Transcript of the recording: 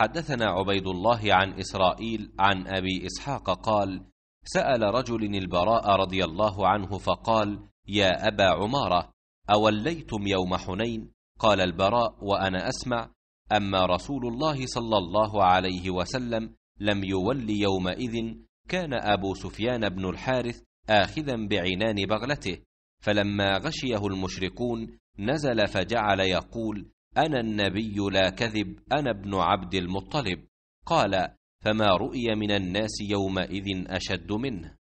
حدثنا عبيد الله عن إسرائيل عن أبي إسحاق قال سأل رجل البراء رضي الله عنه فقال يا أبا عمارة أوليتم يوم حنين قال البراء وأنا أسمع أما رسول الله صلى الله عليه وسلم لم يول يومئذ كان أبو سفيان بن الحارث آخذا بعنان بغلته فلما غشيه المشركون نزل فجعل يقول انا النبي لا كذب انا ابن عبد المطلب قال فما رؤي من الناس يومئذ اشد منه